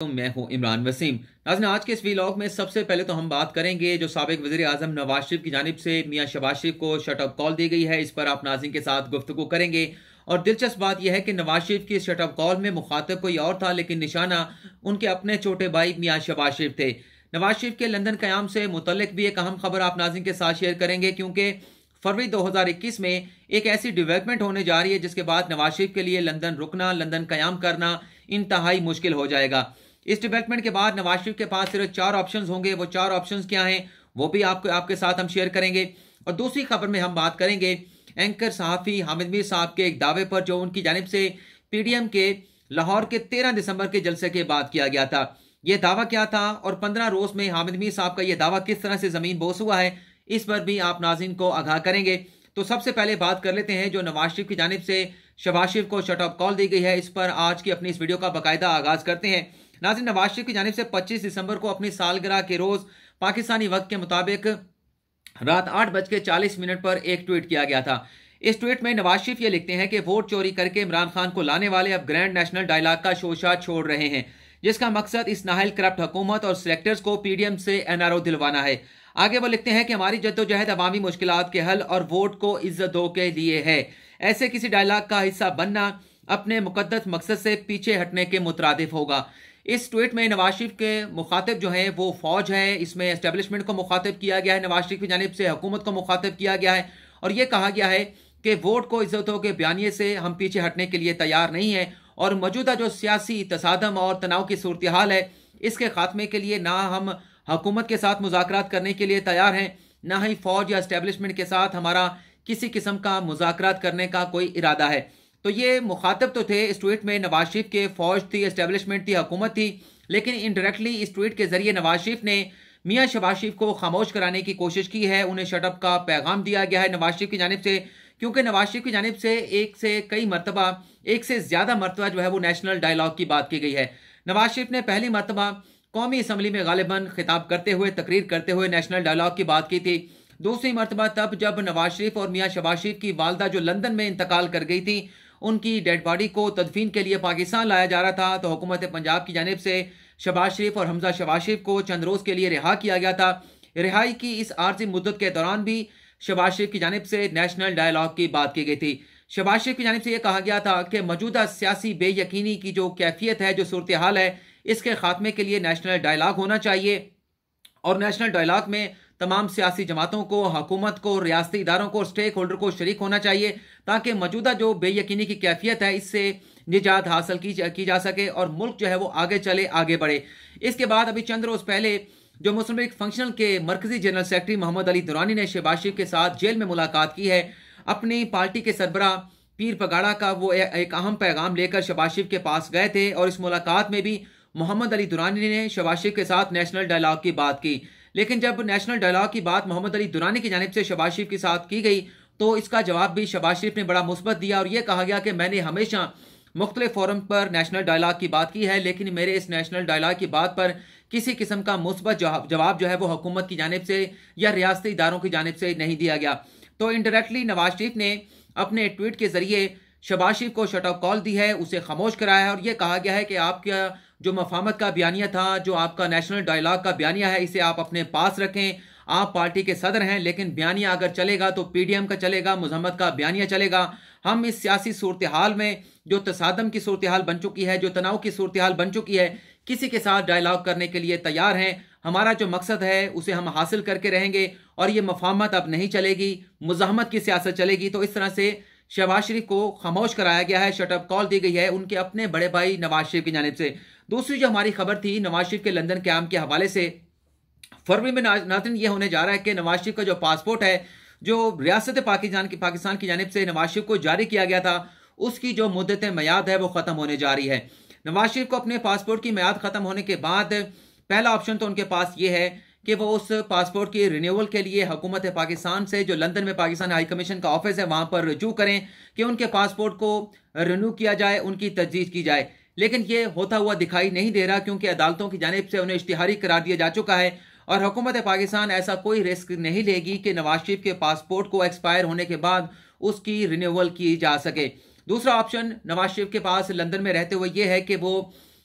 तो मैं हूं इमरान वसीम नाजन आज के इस वीलॉग में सबसे पहले तो हम बात करेंगे जो सबक वजी अजम नवाज शरीफ की जानब से मियाँ शबाज शरीफ को शटअप कॉल दी गई है इस पर आप नाजिन के साथ गुफ्तु करेंगे और दिलचस्प बात यह है कि नवाज शरीफ की शटअप कॉल में मुखातब कोई और था लेकिन निशाना उनके अपने छोटे भाई मियाँ शबाज शरीफ थे नवाज शरीफ के लंदन क्याम से मुतलक भी एक अहम खबर आप नाजिन के साथ शेयर करेंगे क्योंकि फरवरी 2021 में एक ऐसी डेवलपमेंट होने जा रही है जिसके बाद नवाज शरीफ के लिए लंदन रुकना लंदन क्याम करना इंतहाई मुश्किल हो जाएगा इस डेवलपमेंट के बाद नवाज शरीफ के पास सिर्फ चार ऑप्शन होंगे वो चार ऑप्शन क्या हैं वो भी आपको आपके साथ हम शेयर करेंगे और दूसरी खबर में हम बात करेंगे एंकर सहाफ़ी हामिद मीर साहब के एक दावे पर जो उनकी जानब से पीडीएम के लाहौर के तेरह दिसंबर के जलसे के बाद किया गया था यह दावा क्या था और पंद्रह रोज में हामिद मीर साहब का यह दावा किस तरह से जमीन बोस हुआ है इस पर भी आप नाजिन को आगाह करेंगे तो सबसे पहले बात कर लेते हैं जो नवाज शरीफ की जानब से शबाज शरीफ को शट ऑफ कॉल दी गई है इस पर आज की अपनी इस वीडियो का बाकायदा आगाज करते हैं नाजिर नवाज शरीफ की जानब से पच्चीस दिसंबर को अपनी सालगिरह के रोज पाकिस्तानी वक्त के मुताबिक रात आठ बज के चालीस मिनट पर एक ट्वीट किया गया था इस ट्वीट में नवाज शरीफ ये लिखते हैं कि वोट चोरी करके इमरान खान को लाने वाले अब ग्रैंड नेशनल डायलॉग का शोशा छोड़ रहे हैं जिसका मकसद इस नाहल करप्ट हुकूमत और सिलेक्टर्स को पीडीएम से एनआरओ दिलवाना है आगे वो लिखते हैं कि हमारी जद्दोजहद अवामी मुश्किल के हल और वोट को इज्जत दो के लिए है ऐसे किसी डायलाग का हिस्सा बनना अपने मुकदस मकसद से पीछे हटने के मुतरद होगा इस ट्वीट में नवाज शरीफ के मुखातब जो हैं वो फौज है इसमें इस्टेबलिशमेंट को मुखातब किया गया है नवाज शरीफ की जानब से हुकूमत को मुखातब किया गया है और ये कहा गया है कि वोट को इज्जतों के बयानी से हम पीछे हटने के लिए तैयार नहीं है और मौजूदा जो सियासी तसादम और तनाव की सूरत हाल है इसके खात्मे के लिए ना हम हुकूमत के साथ मुजाकर करने के लिए तैयार हैं ना ही फौज या इस्टेबलिशमेंट के साथ हमारा किसी किस्म का मुजाकर करने का कोई इरादा है तो ये मुखातब तो थे इस ट्वीट में नवाज शरीफ के फौज थी इस्टेबलिशमेंट थी हुकूमत थी लेकिन इनडायरेक्टली इस ट्वीट के जरिए नवाज शरीफ ने मियाँ शबाज शरीफ को खामोश कराने की कोशिश की है उन्हें शटअप का पैगाम दिया गया है नवाज शरीफ की जानब से क्योंकि नवाज शरीफ की जानब से एक से कई मरतबा एक से ज़्यादा मरतबा जो है वो नेशनल डायलॉग की बात की गई है नवाज शरीफ ने पहली मरतबा कौमी असम्बली में गालिबा खिताब करते हुए तकरीर करते हुए नेशनल डायलॉग की बात की थी दूसरी मरतबा तब जब नवाज शरीफ और मियाँ शबाज शरीफ की वालदा जो लंदन में इंतकाल कर गई थी उनकी डेड बॉडी को तदफीन के लिए पाकिस्तान लाया जा रहा था तो हुकूमत पंजाब की जानब से शबाज शरीफ और हमजा शबाज शरीफ को चंद रोज़ के लिए रिहा किया गया था रिहाई की इस आर्जी मुद्दत के दौरान भी शबाज शरीफ की जानब से नेशनल डायलॉग की बात की गई थी शहबाज शरीफ की जानब से यह कहा गया था कि मौजूदा सियासी बेयकीनी की जो कैफियत है जो सूरत हाल है इसके खात्मे के लिए नेशनल डायलाग होना चाहिए और नेशनल डायलाग में तमाम सियासी जमातों को हुकूमत को रियासती इदारों को स्टेक होल्डर को शरीक होना चाहिए ताकि मौजूदा जो बेयकनी की कैफियत है इससे निजात हासिल की जा, की जा सके और मुल्क जो है वो आगे चले आगे बढ़े इसके बाद अभी चंद रोज़ पहले जो मुस्लिम लीग फंक्शनल के मरकजी जनरल सेक्रेटरी मोहम्मद अली दुरानी ने शहबाज शरीफ के साथ जेल में मुलाकात की है अपने पार्टी के सरबरा पीर पगाड़ा का वो एक अहम पैगाम लेकर शबाशिव के पास गए थे और इस मुलाकात में भी मोहम्मद अली दुरानी ने शबाशिव के साथ नेशनल डायलॉग की बात की लेकिन जब नेशनल डायलॉग की बात मोहम्मद अली दुरानी की जानब से शबाशिव के साथ की गई तो इसका जवाब भी शबाज ने बड़ा मुस्बत दिया और यह कहा गया कि मैंने हमेशा मुख्तलिफ फोरम पर नेशनल डायलॉग की बात की है लेकिन मेरे इस नेशनल डायलॉग की बात पर किसी किस्म का मुस्बत जवाब जो है वो हुकूमत की जानब से या रियाती इदारों की जानब से नहीं दिया गया तो इनडायरेक्टली नवाज शरीफ ने अपने ट्वीट के जरिए शबाज शरीफ को ऑफ कॉल दी है उसे खामोश कराया है और यह कहा गया है कि आपका जो मफामत का बयानिया था जो आपका नेशनल डायलॉग का बयानिया है इसे आप अपने पास रखें आप पार्टी के सदर हैं लेकिन बयानिया अगर चलेगा तो पीडीएम का चलेगा मुजम्मत का बयानिया चलेगा हम इस सियासी सूरत हाल में जो तसादम की सूरत हाल बन चुकी है जो तनाव की सूरत हाल बन चुकी है किसी के साथ डायलॉग करने के लिए तैयार हैं हमारा जो मकसद है उसे हम हासिल करके रहेंगे और ये मफामत अब नहीं चलेगी मुजामत की सियासत चलेगी तो इस तरह से शहबाज शरीफ को खामोश कराया गया है शटअप कॉल दी गई है उनके अपने बड़े भाई नवाज शरीफ की जानब से दूसरी जो हमारी खबर थी नवाज शरीफ के लंदन आम के हवाले से फरवरी में नातिन ये होने जा रहा है कि नवाज शरीफ का जो पासपोर्ट है जो रियासत पाकिस्तान की पाकिस्तान की जानब से नवाज शरीफ को जारी किया गया था उसकी जो मुद्दत मैयाद है वो ख़त्म होने जा रही है नवाज शरीफ को अपने पासपोर्ट की मैयाद ख़त्म होने के बाद पहला ऑप्शन तो उनके पास ये है कि वो उस पासपोर्ट के रिन्यूअल के लिए हुकूमत पाकिस्तान से जो लंदन में पाकिस्तान हाई कमीशन का ऑफिस है वहां पर रजू करें कि उनके पासपोर्ट को रिन्यू किया जाए उनकी तजदीद की जाए लेकिन ये होता हुआ दिखाई नहीं दे रहा क्योंकि अदालतों की जानब से उन्हें इश्तिहारी करार दिया जा चुका है और हुकूमत पाकिस्तान ऐसा कोई रिस्क नहीं लेगी कि नवाज शरीफ के पासपोर्ट को एक्सपायर होने के बाद उसकी रिन्यूअल की जा सके दूसरा ऑप्शन नवाज शरीफ के पास लंदन में रहते हुए ये है कि वो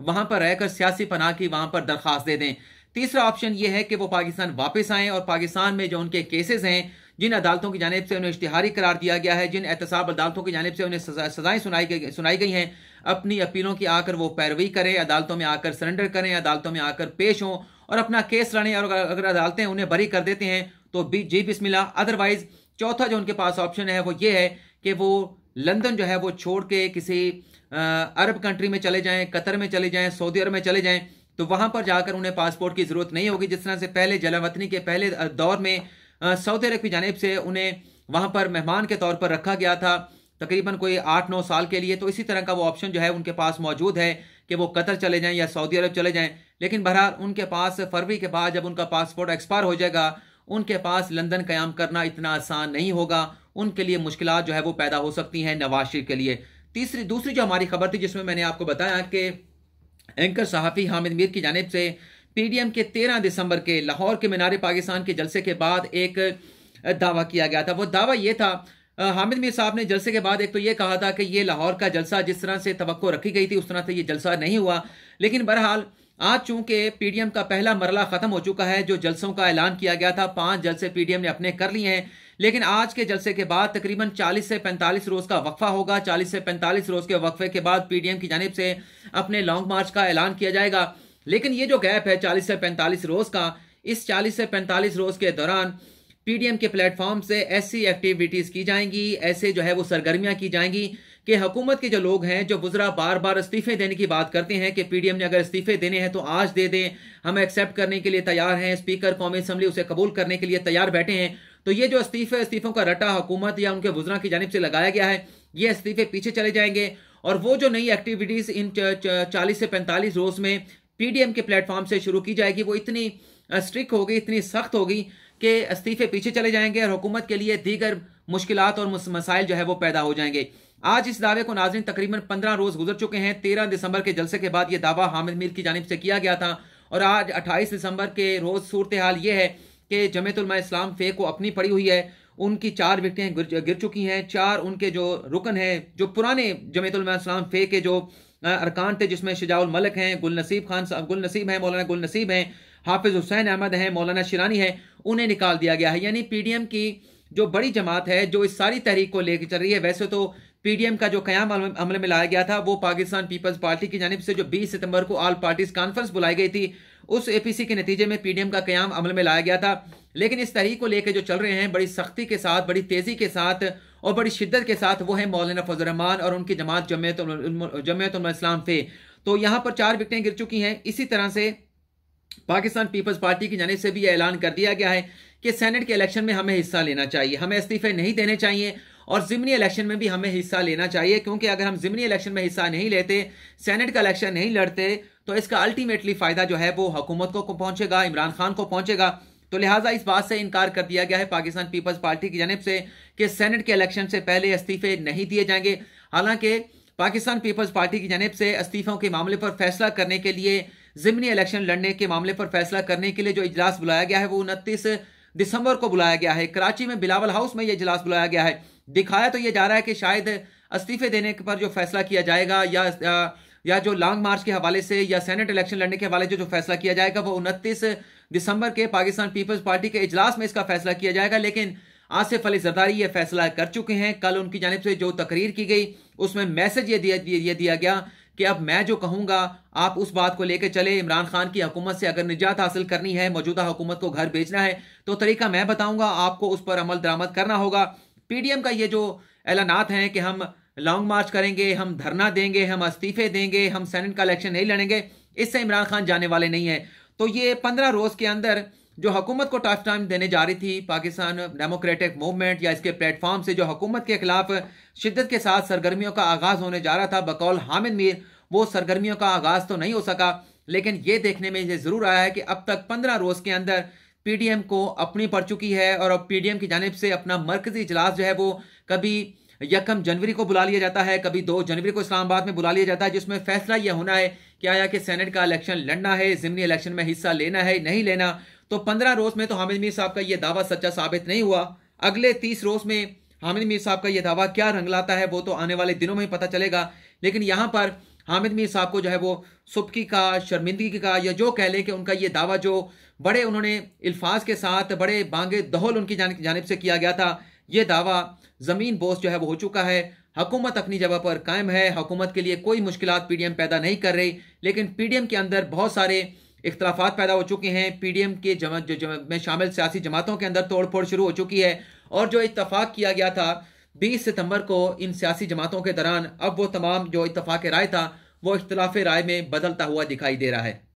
वहां पर रहकर सियासी पनाह की वहां पर दरखास्त दे दें तीसरा ऑप्शन यह है कि वो पाकिस्तान वापस आएं और पाकिस्तान में जो उनके केसेस हैं जिन अदालतों की जानब से उन्हें इश्तिहारी करार दिया गया है जिन एहतसाब अदालतों की जानब से उन्हें सजाएं सुनाई गई सुनाई गई हैं अपनी अपीलों की आकर वो पैरवी करें अदालतों में आकर सरेंडर करें अदालतों में आकर पेश हों और अपना केस लड़ें और अगर अदालतें उन्हें बरी कर देते हैं तो बी जी बिस्मिल्ला अदरवाइज चौथा जो उनके पास ऑप्शन है वो ये है कि वो लंदन जो है वो छोड़ के किसी अरब कंट्री में चले जाएं कतर में चले जाएं सऊदी अरब में चले जाएं तो वहां पर जाकर उन्हें पासपोर्ट की जरूरत नहीं होगी जिस तरह से पहले जलावतनी के पहले दौर में सऊदी अरब की जानब से उन्हें वहां पर मेहमान के तौर पर रखा गया था तकरीबन कोई आठ नौ साल के लिए तो इसी तरह का वो ऑप्शन जो है उनके पास मौजूद है कि वो कतर चले जाएं या सऊदी अरब चले जाएं लेकिन बहरहाल उनके पास फरवरी के बाद जब उनका पासपोर्ट एक्सपायर हो जाएगा उनके पास लंदन क्याम करना इतना आसान नहीं होगा उनके लिए मुश्किल जो है वो पैदा हो सकती हैं नवाज शरीफ के लिए तीसरी दूसरी जो हमारी खबर थी जिसमें मैंने आपको बताया कि एंकर सहाफ़ी हामिद मीर की जानब से पीडीएम के तेरह दिसंबर के लाहौर के मीनारे पाकिस्तान के जलसे के बाद एक दावा किया गया था वो दावा ये था हामिद मीर साहब ने जलसे के बाद एक तो ये कहा था कि ये लाहौर का जलसा जिस तरह से तो रखी गई थी उस तरह से ये जलसा नहीं हुआ लेकिन बहरहाल आज चूंकि पीडीएम का पहला मरला खत्म हो चुका है जो जलसों का ऐलान किया गया था पांच जलसे पीडीएम ने अपने कर लिए हैं लेकिन आज के जलसे के बाद तकरीबन 40 से 45 रोज का वक्फा होगा 40 से 45 रोज के वक्फे के बाद पीडीएम की जानब से अपने लॉन्ग मार्च का ऐलान किया जाएगा लेकिन ये जो गैप है 40 से 45 रोज का इस 40 से 45 रोज के दौरान पीडीएम के प्लेटफॉर्म से ऐसी एक्टिविटीज की जाएंगी ऐसे जो है वो सरगर्मियां की जाएंगी कि हुकूमत के जो लोग हैं जो बुजरा बार बार इस्तीफे देने की बात करते हैं कि पीडीएम ने अगर इस्तीफे देने हैं तो आज दे दें हम एक्सेप्ट करने के लिए तैयार हैं स्पीकर कौमी असम्बली उसे कबूल करने के लिए तैयार बैठे हैं तो ये जो इस्तीफे इस्तीफों का रटा हुकूमत या उनके बुजरा की जानब से लगाया गया है ये इस्तीफे पीछे चले जाएंगे और वो जो नई एक्टिविटीज़ इन चालीस से पैंतालीस रोज़ में पीडीएम के प्लेटफॉर्म से शुरू की जाएगी वो इतनी स्ट्रिक होगी इतनी सख्त होगी कि इस्तीफे पीछे चले जाएंगे और हुकूमत के लिए दीगर मुश्किल और मसाइल जो है वो पैदा हो जाएंगे आज इस दावे को नाजरीन तकरीबन पंद्रह रोज गुजर चुके हैं तेरह दिसंबर के जलसे के बाद यह दावा हामिद मीर की जानब से किया गया था और आज अट्ठाईस दिसंबर के रोज सूरत हाल ये है कि जमेतुलमा इस्लाम फे को अपनी पड़ी हुई है उनकी चार विकटें गिर, गिर चुकी हैं चार उनके जो रुकन हैं जो पुराने जमेतुलमा इस्लाम फे के जो अरकान थे जिसमें शिजाउल मलिक हैं गुल नसीब खान साहब गुल नसीब हैं मौलाना गुल नसीब हैं हाफिज़ हुसैन अहमद हैं मौलाना शिरानी हैं उन्हें निकाल दिया गया है यानी पी डी एम की जो बड़ी जमात है जो इस सारी तहरीक को लेकर चल रही है वैसे तो पीडीएम का जो क्याम अमल में लाया गया था वो पाकिस्तान पीपल्स पार्टी की जानब से जो 20 सितंबर को ऑल पार्टीज कॉन्फ्रेंस बुलाई गई थी उस एपीसी के नतीजे में पीडीएम का क्याम अमल में लाया गया था लेकिन इस तहरीक को लेकर जो चल रहे हैं बड़ी सख्ती के साथ बड़ी तेज़ी के साथ और बड़ी शिद्दत के साथ वो है मौलाना फजल रहमान और उनकी जमात जमयत जमयत इस्लाम थे तो यहां पर चार विकटें गिर चुकी हैं इसी तरह से पाकिस्तान पीपल्स पार्टी की जानब से भी यह ऐलान कर दिया गया है कि सेनेट के इलेक्शन में हमें हिस्सा लेना चाहिए हमें इस्तीफे नहीं देने चाहिए और जिमनी इलेक्शन में भी हमें हिस्सा लेना चाहिए क्योंकि अगर हम जिमनी इलेक्शन में हिस्सा नहीं लेते सेनेट का इलेक्शन नहीं लड़ते तो इसका अल्टीमेटली फ़ायदा जो है वो हुकूमत को पहुंचेगा इमरान खान को पहुंचेगा तो लिहाजा इस बात से इनकार कर दिया गया है पाकिस्तान पीपल्स पार्टी की जानब से कि सेनेट के इलेक्शन से पहले इस्तीफे नहीं दिए जाएंगे हालांकि पाकिस्तान पीपल्स पार्टी की जानब से इस्तीफ़ों के मामले पर फैसला करने के लिए जिमनी इलेक्शन लड़ने के मामले पर फैसला करने के लिए जो इजलास बुलाया गया है वो उनतीस दिसंबर को बुलाया गया है कराची में बिलावल हाउस में यह इजलास बुलाया गया है दिखाया तो यह जा रहा है कि शायद इस्तीफे देने पर जो फैसला किया जाएगा या या जो लॉन्ग मार्च के हवाले से या सेनेट इलेक्शन लड़ने के हवाले जो जो फैसला किया जाएगा वो उनतीस दिसंबर के पाकिस्तान पीपल्स पार्टी के इजलास में इसका फैसला किया जाएगा लेकिन आसिफ अली जरदारी ये फैसला कर चुके हैं कल उनकी जानब से जो तकरीर की गई उसमें मैसेज ये दिया ये दिया गया कि अब मैं जो कहूंगा आप उस बात को लेकर चले इमरान खान की हुकूमत से अगर निजात हासिल करनी है मौजूदा हुकूमत को घर भेजना है तो तरीका मैं बताऊंगा आपको उस पर अमल दरामद करना होगा पीडीएम का ये जो ऐलानात हैं कि हम लॉन्ग मार्च करेंगे हम धरना देंगे हम इस्तीफे देंगे हम सेनेट का इलेक्शन नहीं लड़ेंगे इससे इमरान खान जाने वाले नहीं है तो ये पंद्रह रोज़ के अंदर जो हुकूमत को टफ टाइम देने जा रही थी पाकिस्तान डेमोक्रेटिक मूवमेंट या इसके प्लेटफॉर्म से जो हुकूमत के खिलाफ शिद्दत के साथ सरगर्मियों का आगाज़ होने जा रहा था बकौल हामिद मीर वो सरगर्मियों का आगाज़ तो नहीं हो सका लेकिन ये देखने में ये ज़रूर आया है कि अब तक पंद्रह रोज़ के अंदर पीडीएम को अपनी पड़ चुकी है और अब पीडीएम की जानब से अपना मरकजी इजलास जो है वो कभी यकम जनवरी को बुला लिया जाता है कभी दो जनवरी को इस्लामाबाद में बुला लिया जाता है जिसमें फैसला यह होना है कि आया कि सेनेट का इलेक्शन लड़ना है जिमनी इलेक्शन में हिस्सा लेना है नहीं लेना तो पंद्रह रोज़ में तो हामिद मीर साहब का यह दावा सच्चा साबित नहीं हुआ अगले तीस रोज़ में हामिद मीर साहब का यह दावा क्या रंग लाता है वो तो आने वाले दिनों में ही पता चलेगा लेकिन यहां पर हामिद मीर साहब को जो है वो सुबकी का शर्मिंदगी का या जो कह लें कि उनका ये दावा जो बड़े उन्होंने अल्फाज के साथ बड़े बांगे दहल उनकी जान, जानब से किया गया था ये दावा ज़मीन बोस जो है वो हो चुका है हुकूमत अपनी जगह पर कायम है हुकूमत के लिए कोई मुश्किल पी डी एम पैदा नहीं कर रही लेकिन पी डी एम के अंदर बहुत सारे इख्तलाफा पैदा हो चुके हैं पी डी एम के जमा, जो जमा, में शामिल सियासी जमातों के अंदर तोड़ फोड़ शुरू हो चुकी है और जो इतफाक़ किया गया था बीस सितम्बर को इन सियासी जमातों के दौरान अब वो तमाम जो इतफाक़ राय था वो इख्तलाफ राय में बदलता हुआ दिखाई दे रहा है